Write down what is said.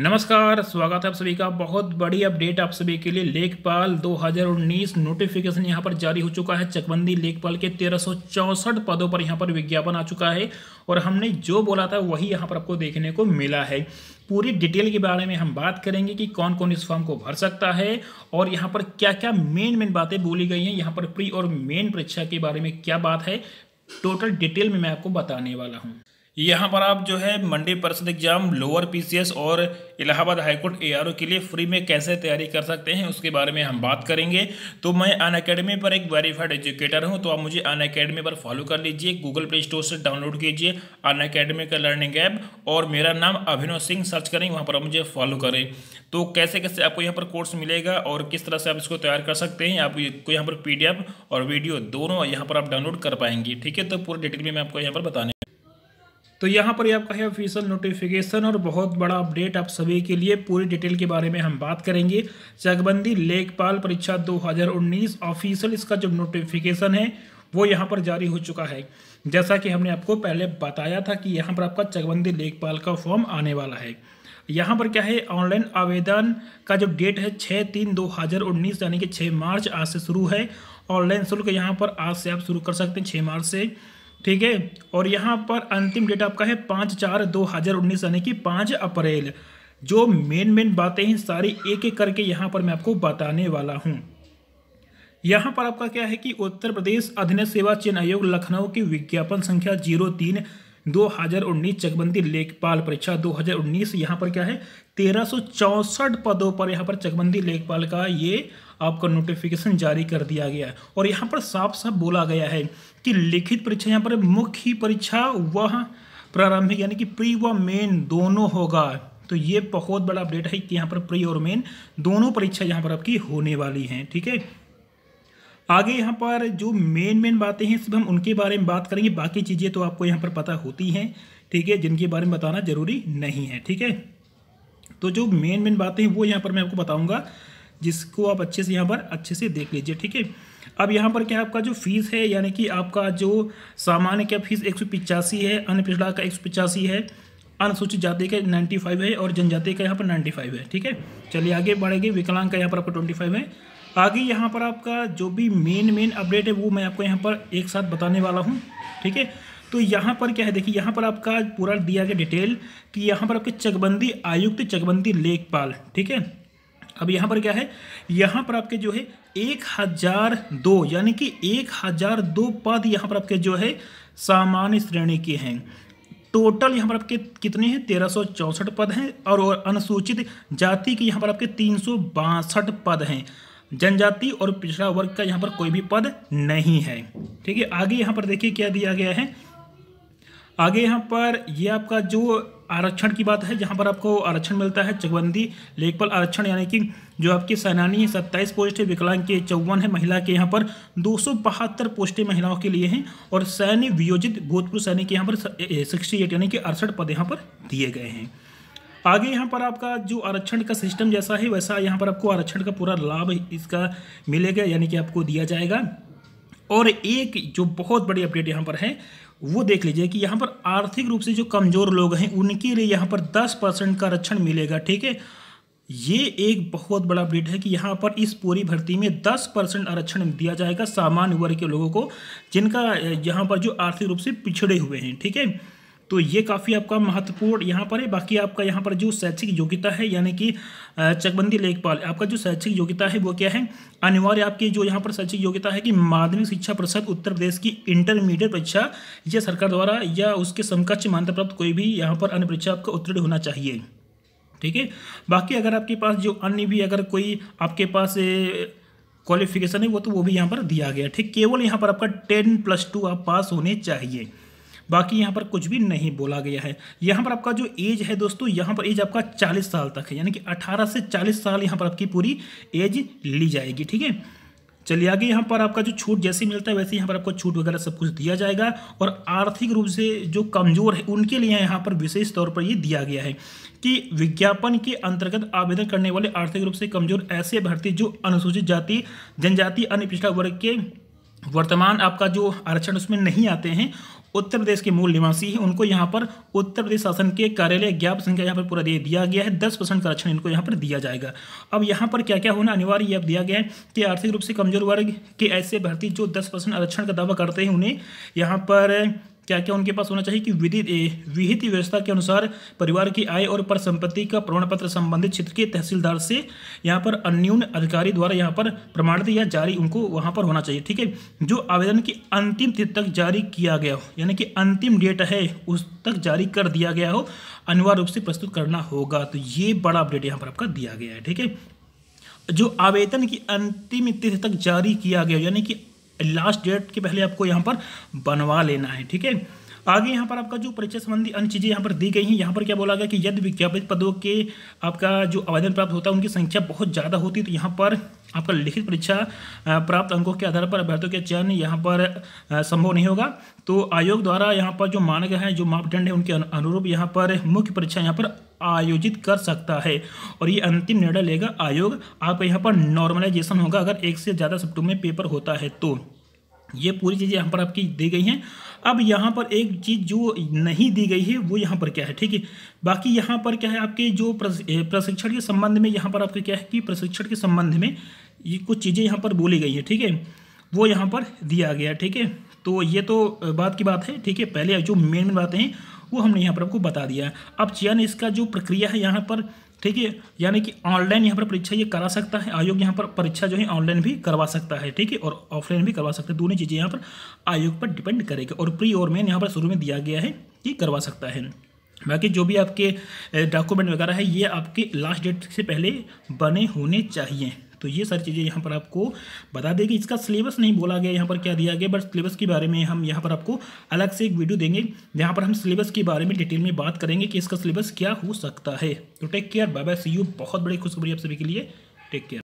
नमस्कार स्वागत है आप सभी का बहुत बड़ी अपडेट आप सभी के लिए लेखपाल 2019 नोटिफिकेशन यहां पर जारी हो चुका है चकबंदी लेखपाल के तेरह पदों पर यहां पर विज्ञापन आ चुका है और हमने जो बोला था वही यहां पर आपको देखने को मिला है पूरी डिटेल के बारे में हम बात करेंगे कि कौन कौन इस फॉर्म को भर सकता है और यहाँ पर क्या क्या मेन मेन बातें बोली गई हैं यहाँ पर प्री और मेन परीक्षा के बारे में क्या बात है टोटल डिटेल में मैं आपको बताने वाला हूँ यहाँ पर आप जो है Monday personal exam lower PCS और इलाहाबाद हाईकोर्ट एआरओ के लिए फ्री में कैसे तैयारी कर सकते हैं उसके बारे में हम बात करेंगे तो मैं अन अकेडमी पर एक वेरीफाइड एजुकेटर हूँ तो आप मुझे अन अकेडमी पर फॉलो कर लीजिए गूगल प्ले स्टोर से डाउनलोड कीजिए अन अकेडमी का लर्निंग ऐप और मेरा नाम अभिनव सिंह सर्च करें वहाँ पर आप मुझे फॉलो करें तो कैसे कैसे आपको यहाँ पर कोर्स मिलेगा और किस तरह से आप इसको तैयार कर सकते हैं आपको यहाँ पर पी और वीडियो दोनों यहाँ पर आप डाउनलोड कर पाएंगे ठीक है तो पूरे डिटेल में मैं आपको यहाँ पर बताने तो यहाँ पर ये आपका है ऑफिशियल नोटिफिकेशन और बहुत बड़ा अपडेट आप सभी के लिए पूरी डिटेल के बारे में हम बात करेंगे चकबंदी लेखपाल परीक्षा 2019 ऑफिशियल इसका जो नोटिफिकेशन है वो यहाँ पर जारी हो चुका है जैसा कि हमने आपको पहले बताया था कि यहाँ पर आपका चकबंदी लेखपाल का फॉर्म आने वाला है यहाँ पर क्या है ऑनलाइन आवेदन का जो डेट है छः तीन दो हज़ार उन्नीस यानी कि छः मार्च आज से शुरू है ऑनलाइन शुल्क यहाँ पर आज से आप शुरू कर सकते हैं छः मार्च से ठीक है और यहाँ पर अंतिम डेट आपका है पाँच चार दो हज़ार उन्नीस यानी कि पाँच अप्रैल जो मेन मेन बातें हैं सारी एक एक करके यहाँ पर मैं आपको बताने वाला हूँ यहाँ पर आपका क्या है कि उत्तर प्रदेश अधिनय सेवा चयन आयोग लखनऊ की विज्ञापन संख्या जीरो तीन दो हजार उन्नीस चकबंदी लेखपाल परीक्षा दो हजार उन्नीस यहाँ पर क्या है तेरह सौ चौंसठ पदों पर यहाँ पर चकबंदी लेखपाल का ये आपका नोटिफिकेशन जारी कर दिया गया है और यहाँ पर साफ साफ बोला गया है कि लिखित परीक्षा यहाँ पर मुख्य परीक्षा वह प्रारंभिक यानी कि प्री व मेन दोनों होगा तो ये बहुत बड़ा अपडेट है कि यहाँ पर प्री और मेन दोनों परीक्षा यहाँ पर आपकी होने वाली हैं ठीक है आगे यहाँ पर जो मेन मेन बातें हैं सिर्फ हम उनके बारे में बात करेंगे बाकी चीज़ें तो आपको यहाँ पर पता होती हैं ठीक है जिनके बारे में बताना ज़रूरी नहीं है ठीक है तो जो मेन मेन बातें हैं वो यहाँ पर मैं आपको बताऊँगा जिसको आप अच्छे से यहाँ पर अच्छे से देख लीजिए ठीक है अब यहाँ पर क्या आपका जो फीस है यानी कि आपका जो सामान्य क्या फीस एक है अन्य पिछड़ा का एक है अनुसूचित जाति का नाइन्टी फाइव है और जनजाति का यहाँ पर नाइन्टी फाइव है ठीक है चलिए आगे बढ़ेंगे विकलांग का यहाँ पर आपका ट्वेंटी फाइव है आगे यहाँ पर आपका जो भी मेन मेन अपडेट है वो मैं आपको यहाँ पर एक साथ बताने वाला हूँ ठीक है तो यहाँ पर क्या है देखिए यहाँ पर आपका पूरा दिया गया डिटेल कि यहाँ पर आपके चकबंदी आयुक्त चकबंदी लेखपाल ठीक है अब यहाँ पर क्या है यहाँ पर आपके जो है एक हजार दो यानी कि एक हजार दो पद यहाँ पर आपके जो है सामान्य श्रेणी के हैं टोटल यहाँ पर आपके कितने हैं तेरह सौ चौसठ पद हैं और अनुसूचित जाति के यहाँ पर आपके तीन सौ बासठ पद हैं जनजाति और पिछड़ा वर्ग का यहाँ पर कोई भी पद नहीं है ठीक है आगे यहाँ पर देखिए क्या दिया गया है आगे यहाँ पर ये यह आपका जो आरक्षण की बात है जहाँ पर आपको आरक्षण मिलता है चकबंदी लेखपाल आरक्षण यानी कि जो आपके सेनानी है सत्ताईस पोस्ट है विकलांग के चौवन है महिला के यहाँ पर दो सौ बहत्तर पोस्टें महिलाओं के लिए हैं और सैन्य वियोजित भूतपूर्व सैनिक के यहाँ पर सिक्सटी एट यानी कि अड़सठ पद यहाँ पर दिए गए हैं आगे यहाँ पर आपका जो आरक्षण का सिस्टम जैसा है वैसा यहाँ पर आपको आरक्षण का पूरा लाभ इसका मिलेगा यानी कि आपको दिया जाएगा और एक जो बहुत बड़ी अपडेट यहाँ पर है वो देख लीजिए कि यहाँ पर आर्थिक रूप से जो कमज़ोर लोग हैं उनके लिए यहाँ पर दस परसेंट का आरक्षण मिलेगा ठीक है ये एक बहुत बड़ा अपडेट है कि यहाँ पर इस पूरी भर्ती में 10 परसेंट आरक्षण दिया जाएगा सामान्य वर्ग के लोगों को जिनका यहाँ पर जो आर्थिक रूप से पिछड़े हुए हैं ठीक है तो ये काफ़ी आपका महत्वपूर्ण यहाँ पर है बाकी आपका यहाँ पर जो शैक्षिक योग्यता है यानी कि चकबंदी लेखपाल आपका जो शैक्षिक योग्यता है वो क्या है अनिवार्य आपकी जो यहाँ पर शैक्षिक योग्यता है कि माध्यमिक शिक्षा परिषद उत्तर प्रदेश की इंटरमीडिएट परीक्षा या सरकार द्वारा या उसके समकक्ष मान्यता प्राप्त कोई भी यहाँ पर अन्य परीक्षा आपका उत्तीर्ण होना चाहिए ठीक है बाकी अगर आपके पास जो अन्य भी अगर कोई आपके पास क्वालिफिकेशन है वो तो वो भी यहाँ पर दिया गया ठीक केवल यहाँ पर आपका टेन प्लस टू आप पास होने चाहिए बाकी यहाँ पर कुछ भी नहीं बोला गया है यहाँ पर आपका जो एज है दोस्तों यहाँ पर एज आपका चालीस साल तक है यानी कि अठारह से चालीस साल यहाँ पर आपकी पूरी एज ली जाएगी ठीक है चलिए आगे यहाँ पर आपका जो छूट जैसे मिलता है वैसे यहाँ पर आपको छूट वगैरह सब कुछ दिया जाएगा और आर्थिक रूप से जो कमज़ोर है उनके लिए यहाँ पर विशेष तौर पर ये दिया गया है कि विज्ञापन के अंतर्गत आवेदन करने वाले आर्थिक रूप से कमज़ोर ऐसे भर्ती जो अनुसूचित जाति जनजाति अन्य पिछड़ा वर्ग के वर्तमान आपका जो आरक्षण उसमें नहीं आते हैं उत्तर प्रदेश के मूल निवासी हैं उनको यहाँ पर उत्तर प्रदेश शासन के कार्यालय ज्ञाप संख्या यहाँ पर पूरा दे दिया गया है दस परसेंट का आरक्षण इनको यहाँ पर दिया जाएगा अब यहाँ पर क्या क्या होना अनिवार्य यह दिया गया है कि आर्थिक रूप से कमजोर वर्ग के ऐसे भर्ती जो दस परसेंट आरक्षण का दावा करते हैं उन्हें यहाँ पर क्या क्या उनके पास होना चाहिए कि विधि विहित व्यवस्था के अनुसार परिवार की आय और पर संपत्ति का प्रमाण पत्र संबंधित क्षेत्र के तहसीलदार से यहाँ पर अन्यून अधिकारी द्वारा यहाँ पर प्रमाणित या जारी उनको वहाँ पर होना चाहिए ठीक है जो आवेदन की अंतिम तिथि तक जारी किया गया हो यानी कि अंतिम डेट है उस तक जारी कर दिया गया हो अनिवार्य रूप से प्रस्तुत करना होगा तो ये बड़ा अपडेट यहाँ पर आपका दिया गया है ठीक है जो आवेदन की अंतिम तिथि तक जारी किया गया यानी कि लास्ट डेट के पहले आपको यहाँ पर बनवा लेना है ठीक है आगे यहाँ पर आपका जो परिचय संबंधी अन्य चीज़ें यहाँ पर दी गई हैं यहाँ पर क्या बोला गया कि यदि विज्ञापित पदों के आपका जो आवेदन प्राप्त होता है उनकी संख्या बहुत ज़्यादा होती है तो यहाँ पर आपका लिखित परीक्षा प्राप्त अंकों के आधार पर अभ्यर्थियों के चयन यहाँ पर संभव नहीं होगा तो आयोग द्वारा यहाँ पर जो मानक है जो मापदंड है उनके अनुरूप यहाँ पर मुख्य परीक्षा यहाँ पर आयोजित कर सकता है और ये अंतिम निर्णय लेगा आयोग आपका यहाँ पर नॉर्मलाइजेशन होगा अगर एक से ज़्यादा शिफ्टों में पेपर होता है तो ये पूरी चीज़ें यहाँ पर आपकी दी गई हैं अब यहाँ पर एक चीज़ जो नहीं दी गई है वो यहाँ पर क्या है ठीक है बाकी यहाँ पर क्या है आपके जो प्रशिक्षण के संबंध में यहाँ पर आपके क्या है कि प्रशिक्षण के संबंध में ये कुछ चीज़ें यहाँ पर बोली गई हैं ठीक है वो यहाँ पर दिया गया ठीक है तो ये तो बात की बात है ठीक है पहले जो मेन मेन बातें हैं वो हमने यहाँ पर आपको बता दिया अब चयन इसका जो प्रक्रिया है यहाँ पर ठीक है यानी कि ऑनलाइन यहाँ पर परीक्षा ये करा सकता है आयोग यहाँ पर परीक्षा जो है ऑनलाइन भी करवा सकता है ठीक है और ऑफलाइन भी करवा सकता है दोनों चीज़ें यहाँ पर आयोग पर डिपेंड करेगी और प्री और मेन यहाँ पर शुरू में दिया गया है कि करवा सकता है बाकी जो भी आपके डॉक्यूमेंट वगैरह है ये आपके लास्ट डेट से पहले बने होने चाहिए तो ये सारी चीज़ें यहाँ पर आपको बता देगी इसका सिलेबस नहीं बोला गया यहाँ पर क्या दिया गया बट सिलेबस के बारे में हम यहाँ पर आपको अलग से एक वीडियो देंगे जहाँ पर हम सिलेबस के बारे में डिटेल में बात करेंगे कि इसका सिलेबस क्या हो सकता है तो take care bye bye see you बहुत बड़ी खुशखबरी आप सभी के लिए टेक केयर